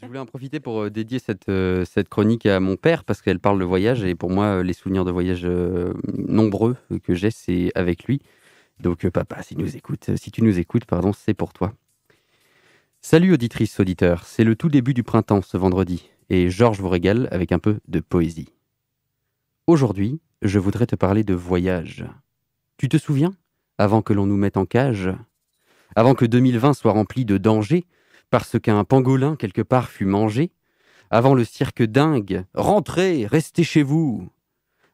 Je voulais en profiter pour euh, dédier euh, cette, chronique à mon père parce qu'elle parle de voyage et pour moi, euh, les souvenirs de voyage nombreux que j'ai, c'est avec lui. Donc, papa, si, nous écoute, si tu nous écoutes, pardon, c'est pour toi. Salut auditrice, auditeur, c'est le tout début du printemps ce vendredi et Georges vous régale avec un peu de poésie. Aujourd'hui, je voudrais te parler de voyage. Tu te souviens Avant que l'on nous mette en cage Avant que 2020 soit rempli de dangers parce qu'un pangolin quelque part fut mangé, avant le cirque dingue, rentrez, restez chez vous,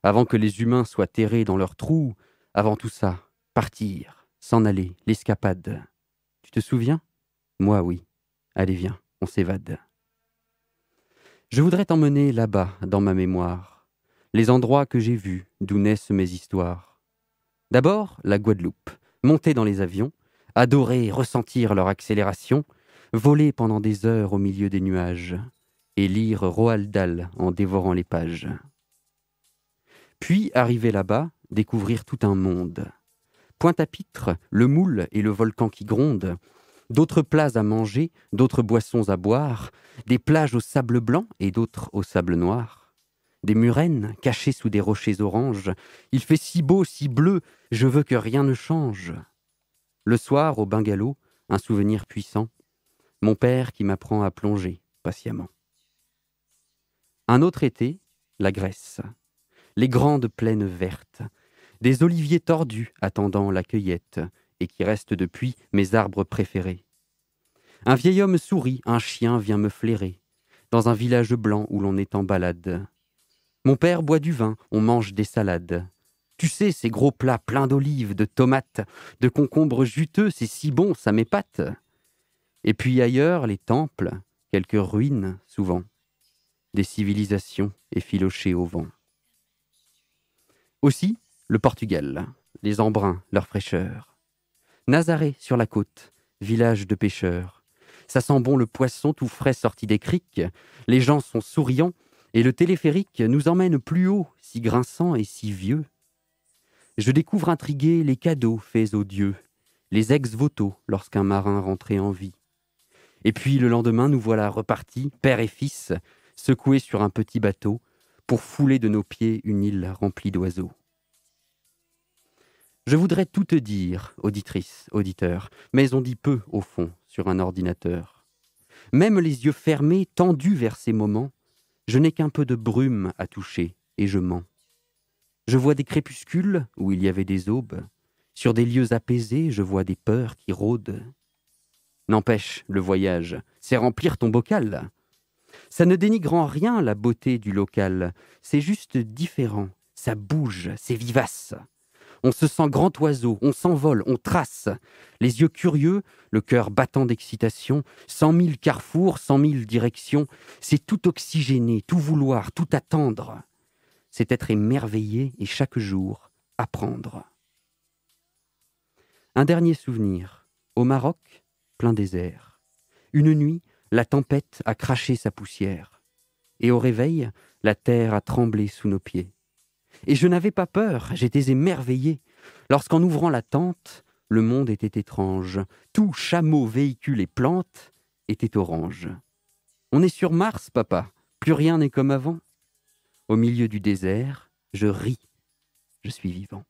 avant que les humains soient terrés dans leurs trous, avant tout ça, partir, s'en aller, l'escapade. Tu te souviens Moi oui. Allez, viens, on s'évade. Je voudrais t'emmener là-bas, dans ma mémoire, les endroits que j'ai vus, d'où naissent mes histoires. D'abord, la Guadeloupe, monter dans les avions, adorer, ressentir leur accélération, voler pendant des heures au milieu des nuages, et lire Roald Dahl en dévorant les pages. Puis, arriver là-bas, découvrir tout un monde. Pointe-à-Pitre, le moule et le volcan qui gronde, d'autres plats à manger, d'autres boissons à boire, des plages au sable blanc et d'autres au sable noir. Des murennes cachées sous des rochers oranges, il fait si beau, si bleu, je veux que rien ne change. Le soir, au bungalow, un souvenir puissant, mon père qui m'apprend à plonger patiemment. Un autre été, la Grèce. Les grandes plaines vertes, des oliviers tordus attendant la cueillette, et qui restent depuis mes arbres préférés. Un vieil homme sourit, un chien vient me flairer, dans un village blanc où l'on est en balade. Mon père boit du vin, on mange des salades. Tu sais, ces gros plats pleins d'olives, de tomates, de concombres juteux, c'est si bon, ça m'épate. Et puis ailleurs, les temples, quelques ruines souvent, des civilisations effilochées au vent. Aussi, le Portugal, les embruns, leur fraîcheur. Nazaré sur la côte, village de pêcheurs. Ça sent bon le poisson tout frais sorti des criques, les gens sont souriants, et le téléphérique nous emmène plus haut, si grinçant et si vieux. Je découvre intrigué les cadeaux faits aux dieux, les ex-voto lorsqu'un marin rentrait en vie. Et puis le lendemain, nous voilà repartis, père et fils, secoués sur un petit bateau, pour fouler de nos pieds une île remplie d'oiseaux. Je voudrais tout te dire, auditrice, auditeur, mais on dit peu, au fond, sur un ordinateur. Même les yeux fermés, tendus vers ces moments, je n'ai qu'un peu de brume à toucher, et je mens. Je vois des crépuscules où il y avait des aubes, sur des lieux apaisés, je vois des peurs qui rôdent. N'empêche, le voyage, c'est remplir ton bocal. Ça ne dénigre en rien la beauté du local, c'est juste différent, ça bouge, c'est vivace. On se sent grand oiseau, on s'envole, on trace. Les yeux curieux, le cœur battant d'excitation, cent mille carrefours, cent mille directions, c'est tout oxygéné, tout vouloir, tout attendre. C'est être émerveillé et chaque jour apprendre. Un dernier souvenir. Au Maroc, plein désert. Une nuit, la tempête a craché sa poussière. Et au réveil, la terre a tremblé sous nos pieds. Et je n'avais pas peur, j'étais émerveillé. Lorsqu'en ouvrant la tente, le monde était étrange. Tout chameau, véhicule et plante était orange. On est sur Mars, papa. Plus rien n'est comme avant. Au milieu du désert, je ris. Je suis vivant.